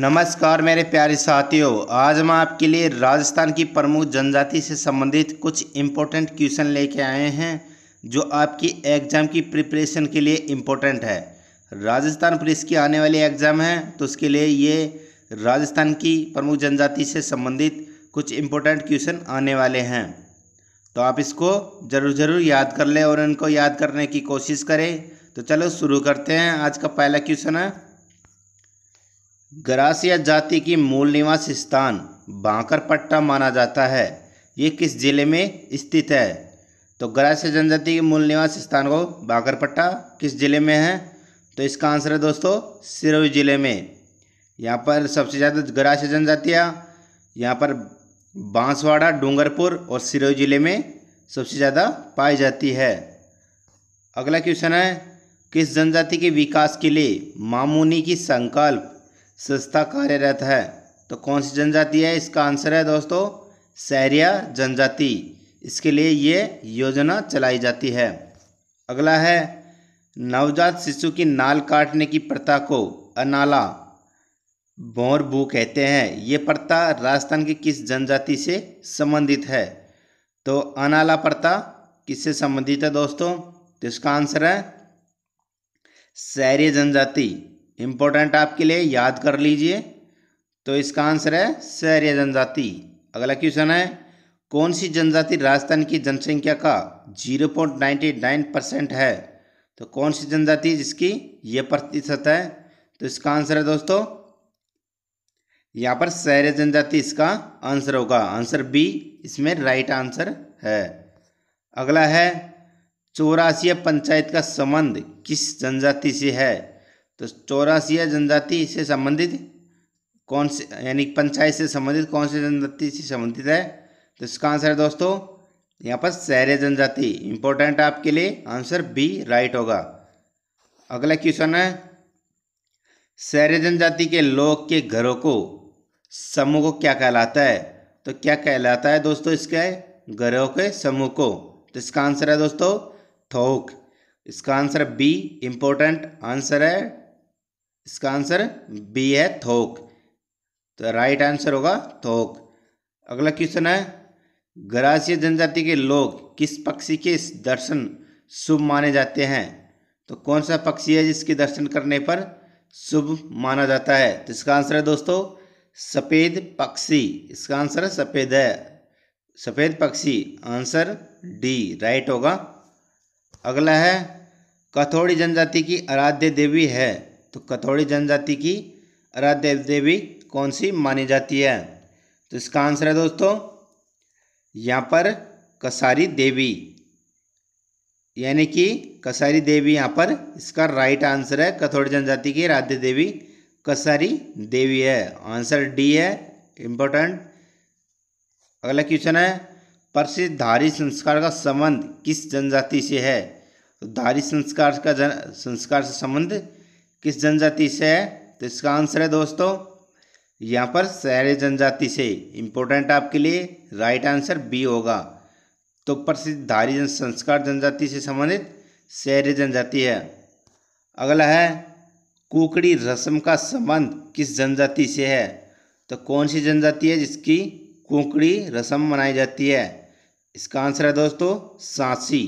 नमस्कार मेरे प्यारे साथियों आज हम आपके लिए राजस्थान की प्रमुख जनजाति से संबंधित कुछ इम्पोर्टेंट क्वेश्चन लेके आए हैं जो आपकी एग्ज़ाम की प्रिपरेशन के लिए इम्पोर्टेंट है राजस्थान पुलिस की आने वाली एग्ज़ाम है तो उसके लिए ये राजस्थान की प्रमुख जनजाति से संबंधित कुछ इम्पोर्टेंट क्वेश्चन आने वाले हैं तो आप इसको ज़रूर ज़रूर याद कर लें और इनको याद करने की कोशिश करें तो चलो शुरू करते हैं आज का पहला क्वेश्चन है गरासिया जाति की मूल निवास स्थान बांकरपट्टा माना जाता है ये किस जिले में स्थित है तो गरासिया जनजाति के मूल निवास स्थान को बांकरपट्टा किस जिले में है तो इसका आंसर है दोस्तों सिरोही जिले में यहाँ पर सबसे ज़्यादा गरासिया जनजातियाँ यहाँ पर बांसवाड़ा डूंगरपुर और सिरोही जिले में सबसे ज़्यादा पाई जाती है अगला क्वेश्चन है किस जनजाति के विकास के लिए मामूनी की संकल्प संस्था कार्यरत है तो कौन सी जनजाति है इसका आंसर है दोस्तों सहरिया जनजाति इसके लिए ये योजना चलाई जाती है अगला है नवजात शिशु की नाल काटने की प्रथा को अनाला भू कहते हैं ये प्रथा राजस्थान की किस जनजाति से संबंधित है तो अनाला प्रथा किससे संबंधित है दोस्तों तो इसका आंसर है शहरी जनजाति इम्पोर्टेंट आपके लिए याद कर लीजिए तो इसका आंसर है शहरीय जनजाति अगला क्वेश्चन है कौन सी जनजाति राजस्थान की जनसंख्या का zero point ninety nine percent है तो कौन सी जनजाति जिसकी ये प्रतिशत है तो इसका आंसर है दोस्तों यहाँ पर शहरीय जनजाति इसका आंसर होगा आंसर बी इसमें राइट आंसर है अगला है चौरासी पंचायत का संबंध किस जनजाति से है तो चौरासिया जनजाति से संबंधित कौन से यानी पंचायत से संबंधित कौन से जनजाति से संबंधित है तो इसका आंसर है दोस्तों यहाँ पर शहरे जनजाति इंपॉर्टेंट आपके लिए आंसर बी राइट होगा अगला क्वेश्चन है शहरी जनजाति के लोग के घरों को समूह को क्या कहलाता है तो क्या कहलाता है दोस्तों इसके घरों के समूह को तो इसका आंसर है दोस्तों थोक इसका आंसर बी इंपॉर्टेंट आंसर है इसका आंसर बी है थोक तो राइट आंसर होगा थोक अगला क्वेश्चन है ग्रासीय जनजाति के लोग किस पक्षी के दर्शन शुभ माने जाते हैं तो कौन सा पक्षी है जिसके दर्शन करने पर शुभ माना जाता है तो इसका आंसर है दोस्तों सफ़ेद पक्षी इसका आंसर है सफ़ेद है सफ़ेद पक्षी आंसर डी राइट होगा अगला है कथोड़ी जनजाति की आराध्य देवी है तो कथौड़ी जनजाति की आराध्य देवी कौन सी मानी जाती है तो इसका आंसर है दोस्तों यहाँ पर कसारी देवी यानी कि कसारी देवी यहाँ पर इसका राइट आंसर है कथौड़ी जनजाति की आराध्य देवी कसारी देवी है आंसर डी है इम्पोर्टेंट अगला क्वेश्चन है प्रसिद्ध धारी संस्कार का संबंध किस जनजाति से है तो धारी संस्कार का जन संस्कार से संबंध किस जनजाति से है तो इसका आंसर है दोस्तों यहाँ पर सहरे जनजाति से इम्पोर्टेंट आपके लिए राइट आंसर बी होगा तो प्रसिद्ध धारी जन संस्कार जनजाति से संबंधित शहरी जनजाति है अगला है कुकड़ी रस्म का संबंध किस जनजाति से है तो कौन सी जनजाति है जिसकी कुकड़ी रस्म मनाई जाती है इसका आंसर है दोस्तों सांसी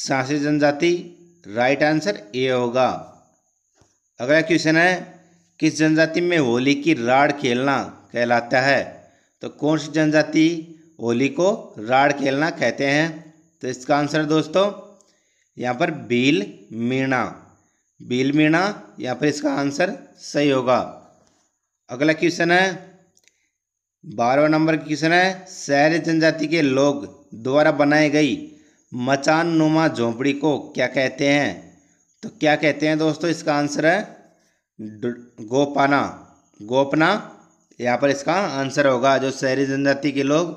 सांसी जनजाति राइट आंसर ए होगा अगला क्वेश्चन है किस जनजाति में होली की राड खेलना कहलाता है तो कौन सी जनजाति होली को राड खेलना कहते हैं तो इसका आंसर दोस्तों यहाँ पर भील मीणा भील मीणा यहाँ पर इसका आंसर सही होगा अगला क्वेश्चन है बारहवा नंबर क्वेश्चन है शहरी जनजाति के लोग द्वारा बनाई गई मचान नुमा झोंपड़ी को क्या कहते हैं तो क्या कहते हैं दोस्तों इसका आंसर है गोपाना गोपना यहाँ पर इसका आंसर होगा जो शहरी जनजाति के लोग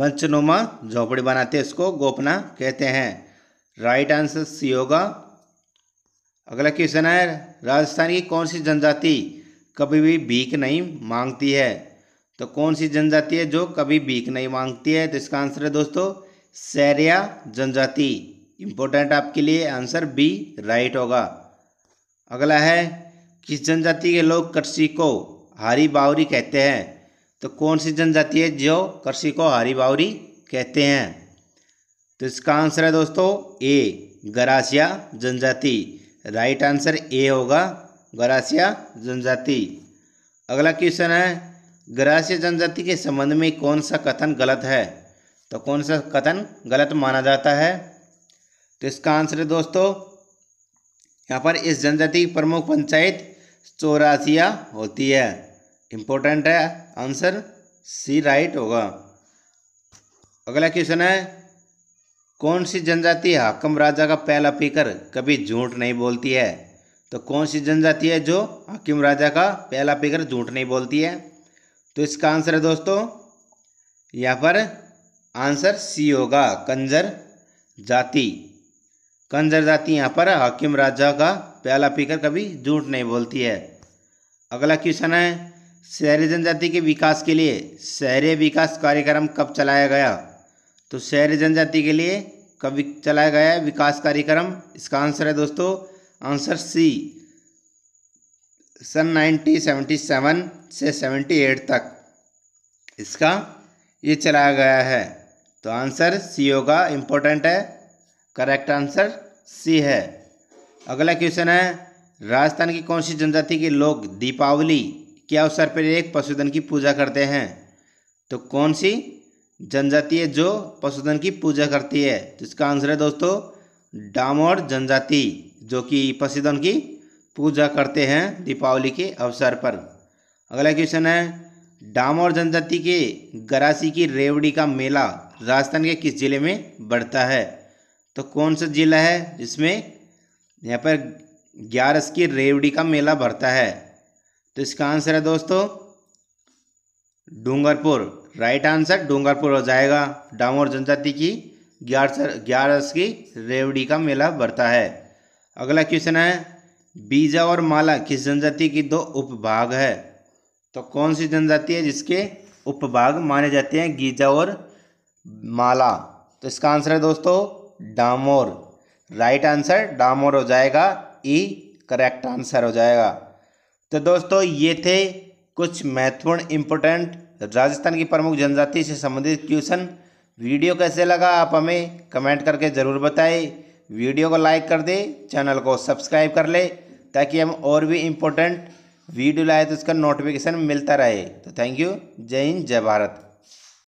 मंचनुमा झोपड़ी बनाते हैं उसको गोपना कहते हैं राइट आंसर सी होगा अगला क्वेश्चन है राजस्थान की कौन सी जनजाति कभी भी भीख नहीं मांगती है तो कौन सी जनजाति है जो कभी भीख नहीं मांगती है तो इसका आंसर है दोस्तों सैरिया जनजाति इम्पोर्टेंट आपके लिए आंसर बी राइट होगा अगला है किस जनजाति के लोग कृषि को हारी बावरी कहते हैं तो कौन सी जनजाति है जो कृषि को हरी बावरी कहते हैं तो इसका आंसर है दोस्तों ए गरासिया जनजाति राइट आंसर ए होगा गरासिया जनजाति अगला क्वेश्चन है गरासिया जनजाति के संबंध में कौन सा कथन गलत है तो कौन सा कथन गलत माना जाता है तो इसका आंसर है दोस्तों यहाँ पर इस जनजाति की प्रमुख पंचायत चौरासिया होती है इम्पोर्टेंट है आंसर सी राइट होगा अगला क्वेश्चन है कौन सी जनजाति हाकम राजा का पहला पीकर कभी झूठ नहीं बोलती है तो कौन सी जनजाति है जो हाकिम राजा का पहला पीकर झूठ नहीं बोलती है तो इसका आंसर है दोस्तों यहाँ पर आंसर सी होगा कंजर जाति कंजर जाती यहाँ पर हकीम राजा का प्याला पीकर कभी झूठ नहीं बोलती है अगला क्वेश्चन है शहरी जनजाति के विकास के लिए शहरी विकास कार्यक्रम कब चलाया गया तो शहरी जनजाति के लिए कब चलाया गया है विकास कार्यक्रम इसका आंसर है दोस्तों आंसर सी सन 1977 से 78 तक इसका ये चलाया गया है तो आंसर सी होगा इम्पोर्टेंट है करेक्ट आंसर सी है अगला क्वेश्चन है राजस्थान की कौन सी जनजाति के लोग दीपावली के अवसर पर एक पशुधन की पूजा करते हैं तो कौन सी जनजाति है जो पशुधन की पूजा करती है तो इसका आंसर है दोस्तों डामोर जनजाति जो कि पशुधन की पूजा करते हैं दीपावली के अवसर पर अगला क्वेश्चन है डामोर जनजाति के गरासी की रेवड़ी का मेला राजस्थान के किस जिले में बढ़ता है तो कौन सा जिला है जिसमें यहाँ पर ग्यारस की रेवड़ी का मेला भरता है तो इसका आंसर है दोस्तों डूंगरपुर राइट आंसर डूंगरपुर हो जाएगा डामोर जनजाति की ग्यारस ग्यारस की रेवड़ी का मेला भरता है अगला क्वेश्चन है बीजा और माला किस जनजाति की दो उपभाग है तो कौन सी जनजाति है जिसके उपभाग माने जाते हैं गीजा और माला तो इसका आंसर है दोस्तों डामोर राइट आंसर डामोर हो जाएगा ई करेक्ट आंसर हो जाएगा तो दोस्तों ये थे कुछ महत्वपूर्ण इम्पोर्टेंट राजस्थान की प्रमुख जनजाति से संबंधित क्वेश्चन वीडियो कैसे लगा आप हमें कमेंट करके ज़रूर बताएं वीडियो को लाइक कर दे चैनल को सब्सक्राइब कर ले ताकि हम और भी इम्पोर्टेंट वीडियो लाए तो उसका नोटिफिकेशन मिलता रहे तो थैंक यू जय हिंद जय भारत